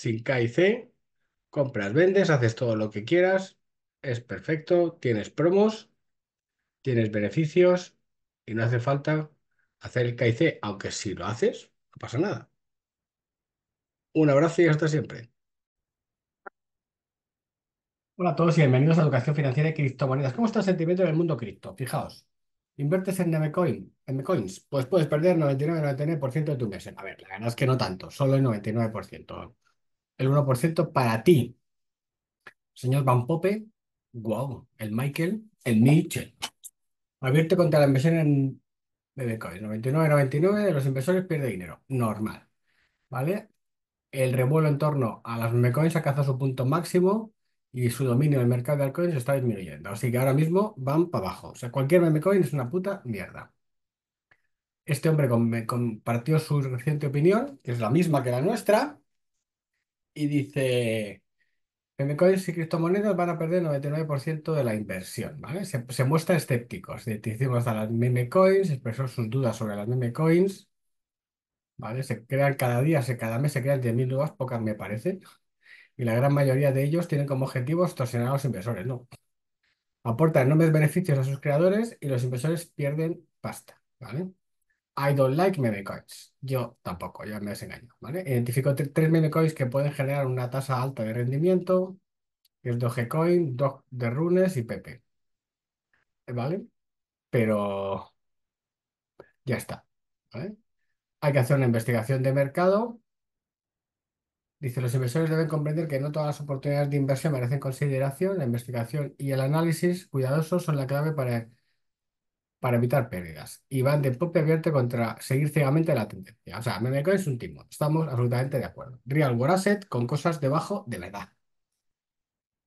sin K C, compras, vendes, haces todo lo que quieras, es perfecto, tienes promos, tienes beneficios y no hace falta hacer el K aunque si lo haces, no pasa nada. Un abrazo y hasta siempre. Hola a todos y bienvenidos a Educación Financiera y Criptomonedas. ¿Cómo está el sentimiento en el mundo cripto? Fijaos, invertes en MCOIN? en Pues puedes perder 99,99% ,99 de tu inversión. A ver, la ganas que no tanto, solo el 99% el 1% para ti. Señor Van Pope, wow, el Michael, el Mitchell. Advierte contra la inversión en BBCoin. 99,99 99 de los inversores pierde dinero. Normal. ¿Vale? El revuelo en torno a las memecoins cazado su punto máximo y su dominio en el mercado de altcoins está disminuyendo. Así que ahora mismo van para abajo. O sea, cualquier memecoin es una puta mierda. Este hombre compartió su reciente opinión, que es la misma que la nuestra, y dice, Memecoins y criptomonedas van a perder el 99% de la inversión, ¿vale? Se, se muestra escépticos. hicimos a las memecoins, expresó sus dudas sobre las memecoins, ¿vale? Se crean cada día, se, cada mes se crean 10.000 dudas, pocas me parece. y la gran mayoría de ellos tienen como objetivo extorsionar a los inversores, ¿no? Aportan enormes beneficios a sus creadores y los inversores pierden pasta, ¿vale? I don't like meme coins. Yo tampoco, ya me desengaño. ¿vale? Identifico tres meme coins que pueden generar una tasa alta de rendimiento, que es Dogecoin, Dog de Runes y Pepe. ¿Vale? Pero ya está. Hay que hacer una investigación de mercado. Dice, los inversores deben comprender que no todas las oportunidades de inversión merecen consideración. La investigación y el análisis cuidadosos son la clave para para evitar pérdidas y Van de propia abierta contra seguir ciegamente la tendencia. O sea, me es un timo, estamos absolutamente de acuerdo. Real World Asset con cosas debajo de la edad.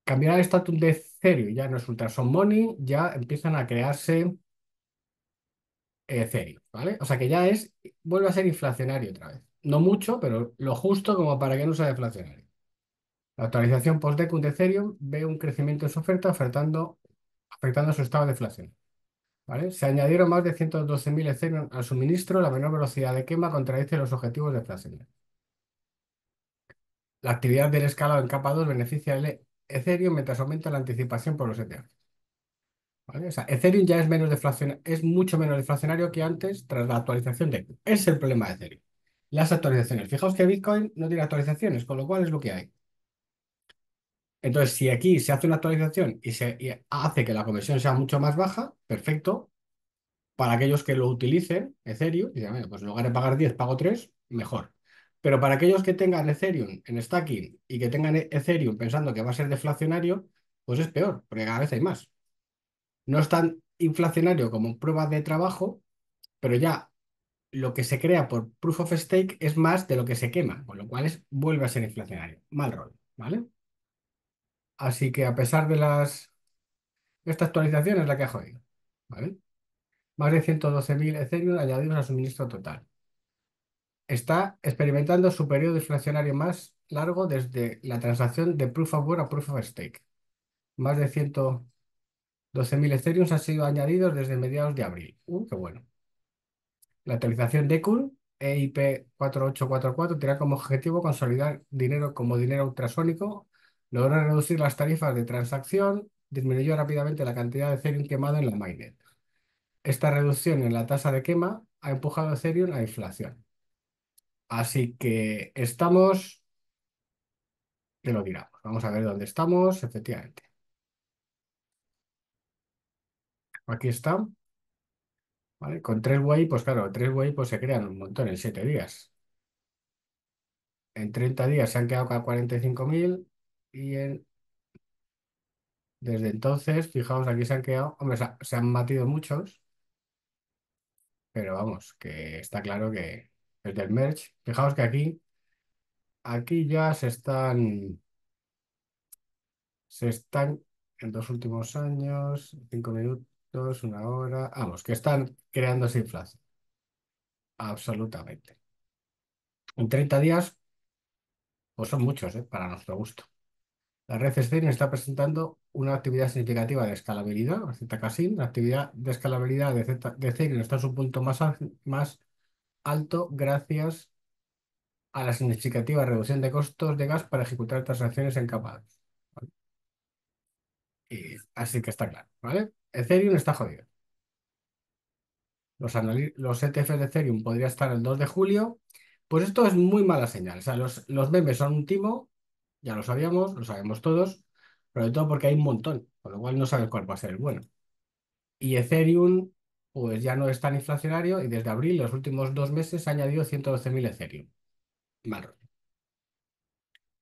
Cambiará el estatus de Ethereum, ya no es Ultrason Money, ya empiezan a crearse eh, Ethereum, ¿vale? O sea que ya es, vuelve a ser inflacionario otra vez. No mucho, pero lo justo como para que no sea deflacionario. La actualización post-decum de Ethereum ve un crecimiento en su oferta afectando, afectando a su estado de inflación se añadieron más de 112.000 Ethereum al suministro. La menor velocidad de quema contradice los objetivos de Frasener. La actividad del escalado en capa 2 beneficia el Ethereum mientras aumenta la anticipación por los ETH. ¿Vale? O Ethereum ya es, menos es mucho menos deflacionario que antes tras la actualización de Ethereum. Es el problema de Ethereum. Las actualizaciones. Fijaos que Bitcoin no tiene actualizaciones, con lo cual es lo que hay. Entonces, si aquí se hace una actualización y se hace que la conversión sea mucho más baja, perfecto. Para aquellos que lo utilicen, Ethereum, pues en lugar de pagar 10, pago 3, mejor. Pero para aquellos que tengan Ethereum en stacking y que tengan Ethereum pensando que va a ser deflacionario, pues es peor, porque cada vez hay más. No es tan inflacionario como prueba de trabajo, pero ya lo que se crea por proof of stake es más de lo que se quema, con lo cual es, vuelve a ser inflacionario. Mal rol, ¿vale? Así que a pesar de las esta actualización es la que ha jodido, ¿vale? Más de 112.000 Ethereum añadidos al suministro total. Está experimentando su periodo inflacionario más largo desde la transacción de Proof of Work a Proof of Stake. Más de 112.000 Ethereum han sido añadidos desde mediados de abril. Uh, qué bueno. La actualización de cool EIP 4844 tendrá como objetivo consolidar dinero como dinero ultrasónico logró reducir las tarifas de transacción, disminuyó rápidamente la cantidad de Ethereum quemado en la mainnet. Esta reducción en la tasa de quema ha empujado a Ethereum a inflación. Así que estamos, te lo dirá. Vamos a ver dónde estamos, efectivamente. Aquí está. ¿Vale? Con tres way, pues claro, tres way pues se crean un montón en siete días. En 30 días se han quedado cada 45.000 y desde entonces, fijaos, aquí se han quedado, hombre, se, han batido muchos, pero vamos, que está claro que desde el merge, fijaos que aquí, aquí ya se están, se están en los últimos años, cinco minutos, una hora, vamos, que están creando esa inflación, absolutamente. En 30 días, o pues son muchos, ¿eh? Para nuestro gusto. La red Ethereum está presentando una actividad significativa de escalabilidad, casi La actividad de escalabilidad de, Ethereum está en su punto más, más alto gracias a la significativa reducción de costos de gas para ejecutar transacciones en capa y, así que está claro, ¿vale? Ethereum está jodido. Los, los ETFs de Ethereum podría estar el 2 de julio. Pues esto es muy mala señal. O sea, los, los memes son un timo ya lo sabíamos, lo sabemos todos, sobre todo porque hay un montón, con lo cual no sabes cuál va a ser el bueno. Y Ethereum, pues ya no es tan inflacionario y desde abril, los últimos dos meses, ha añadido 112.000 Ethereum.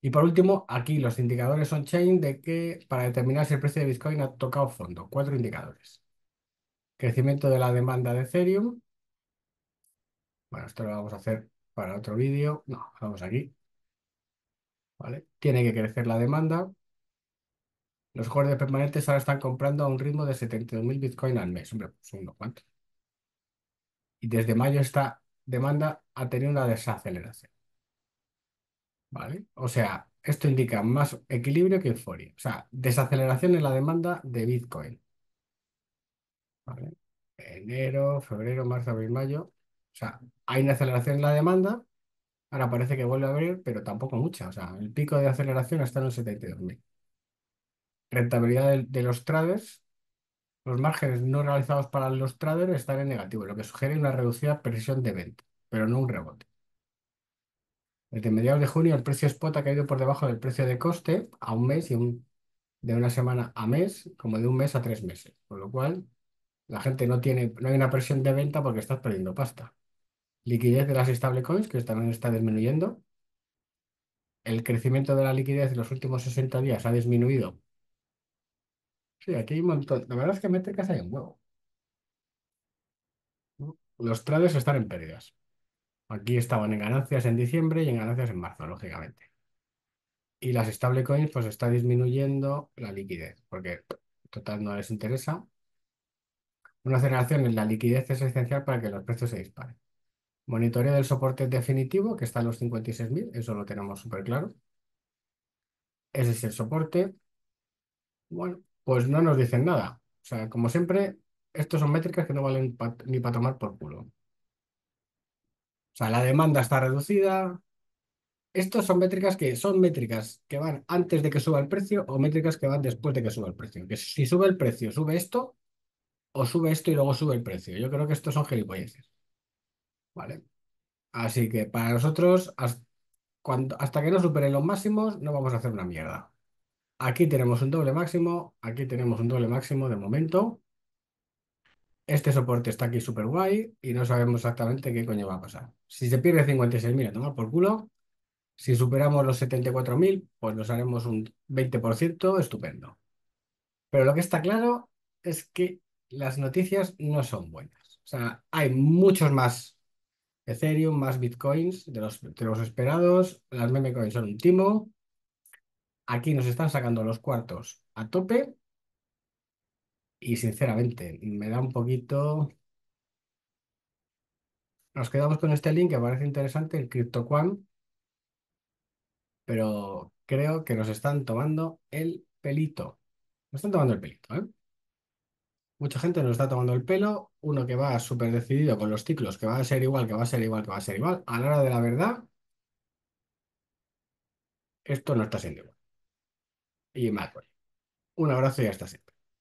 Y por último, aquí los indicadores on-chain de que para determinar si el precio de Bitcoin ha tocado fondo. Cuatro indicadores. Crecimiento de la demanda de Ethereum. Bueno, esto lo vamos a hacer para otro vídeo. No, vamos aquí. ¿vale? Tiene que crecer la demanda. Los jugadores permanentes ahora están comprando a un ritmo de 72.000 Bitcoin al mes. Hombre, pues unos Y desde mayo esta demanda ha tenido una desaceleración. ¿Vale? O sea, esto indica más equilibrio que euforia. O sea, desaceleración en la demanda de Bitcoin. Enero, febrero, marzo, abril, mayo. O sea, hay una aceleración en la demanda, Ahora parece que vuelve a abrir, pero tampoco mucha. O sea, el pico de aceleración está en el 72.000. Rentabilidad de, los traders. Los márgenes no realizados para los traders están en negativo, lo que sugiere una reducida presión de venta, pero no un rebote. Desde mediados de junio, el precio spot ha caído por debajo del precio de coste a un mes y un, de una semana a mes, como de un mes a tres meses. Con lo cual, la gente no tiene, no hay una presión de venta porque estás perdiendo pasta liquidez de las stablecoins, que también está disminuyendo. El crecimiento de la liquidez en los últimos 60 días ha disminuido. Sí, aquí hay un montón. La verdad es que métricas hay un huevo. Los trades están en pérdidas. Aquí estaban en ganancias en diciembre y en ganancias en marzo, lógicamente. Y las stablecoins, pues está disminuyendo la liquidez, porque total no les interesa. Una aceleración en la liquidez es esencial para que los precios se disparen. Monitoreo del soporte definitivo, que está en los 56.000, eso lo tenemos súper claro. Ese es el soporte. Bueno, pues no nos dicen nada. O sea, como siempre, estos son métricas que no valen ni para tomar por culo. O sea, la demanda está reducida. Estos son métricas que son métricas que van antes de que suba el precio o métricas que van después de que suba el precio. Que si sube el precio, sube esto o sube esto y luego sube el precio. Yo creo que estos son gilipolleces. Vale. Así que para nosotros, hasta, que no superen los máximos, no vamos a hacer una mierda. Aquí tenemos un doble máximo, aquí tenemos un doble máximo de momento. Este soporte está aquí súper guay y no sabemos exactamente qué coño va a pasar. Si se pierde 56.000, a tomar por culo. Si superamos los 74.000, pues nos haremos un 20%, estupendo. Pero lo que está claro es que las noticias no son buenas. O sea, hay muchos más Ethereum más Bitcoins de los, esperados. Las memecoins son un timo. Aquí nos están sacando los cuartos a tope. Y sinceramente, me da un poquito... Nos quedamos con este link que parece interesante, el CryptoQuan, pero creo que nos están tomando el pelito. Nos están tomando el pelito, ¿eh? Mucha gente nos está tomando el pelo uno que va súper decidido con los ciclos, que va a ser igual, que va a ser igual, que va a ser igual, a la hora de la verdad, esto no está siendo igual. Y más, pues, Un abrazo y hasta siempre.